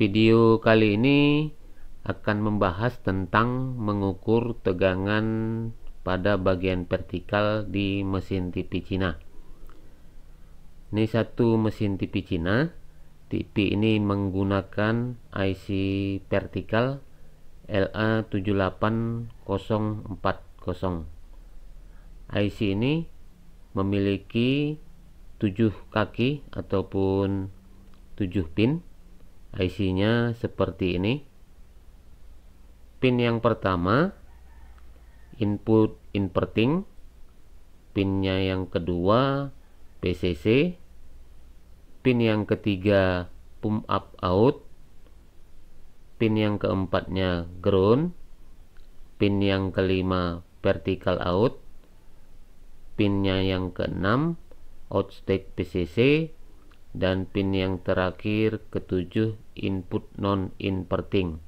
Video kali ini akan membahas tentang mengukur tegangan pada bagian vertikal di mesin tipi Cina. Ini satu mesin tipi Cina. Tipi ini menggunakan IC vertikal LA78040. IC ini memiliki 7 kaki ataupun 7 pin IC-nya seperti ini. Pin yang pertama input inverting, pinnya yang kedua PCC, pin yang ketiga pump up out, pin yang keempatnya ground, pin yang kelima vertical out, pinnya yang keenam outstate PCC, dan pin yang terakhir ketujuh input non inverting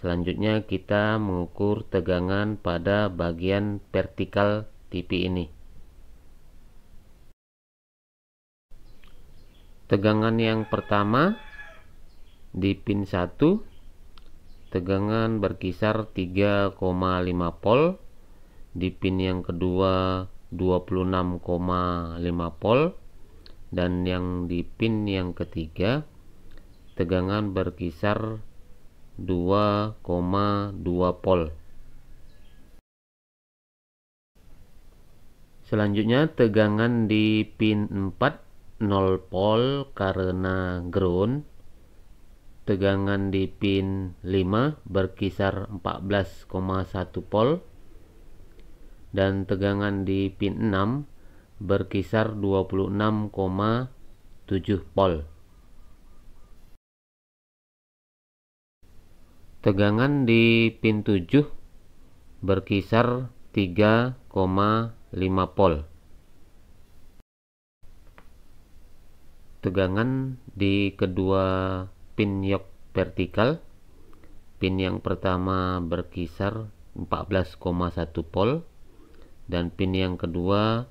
selanjutnya kita mengukur tegangan pada bagian vertikal TV ini tegangan yang pertama di pin 1 tegangan berkisar 3,5 volt di pin yang kedua 26,5 volt dan yang di pin yang ketiga tegangan berkisar 2,2 volt selanjutnya tegangan di pin 4 0 volt karena ground tegangan di pin 5 berkisar 14,1 volt dan tegangan di pin 6 berkisar 26,7 pol. Tegangan di pin 7 berkisar 3,5 pol. Tegangan di kedua pin yok vertikal pin yang pertama berkisar 14,1 pol dan pin yang kedua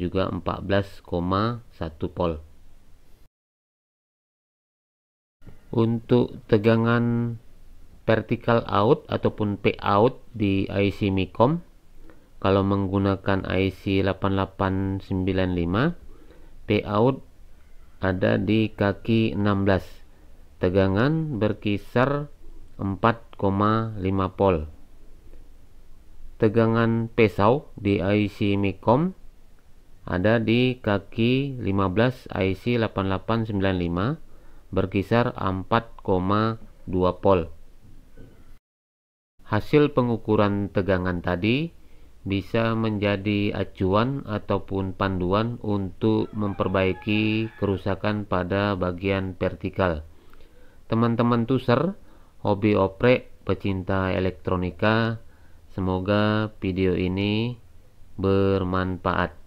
juga 14,1 pol. Untuk tegangan vertical out ataupun P out di IC Micom kalau menggunakan IC 8895 P out ada di kaki 16 tegangan berkisar 4,5 pol tegangan pesau di IC Micom ada di kaki 15 IC 8895 berkisar 4,2 pol. Hasil pengukuran tegangan tadi bisa menjadi acuan ataupun panduan untuk memperbaiki kerusakan pada bagian vertikal. Teman-teman tuser, hobi oprek, pecinta elektronika, semoga video ini bermanfaat.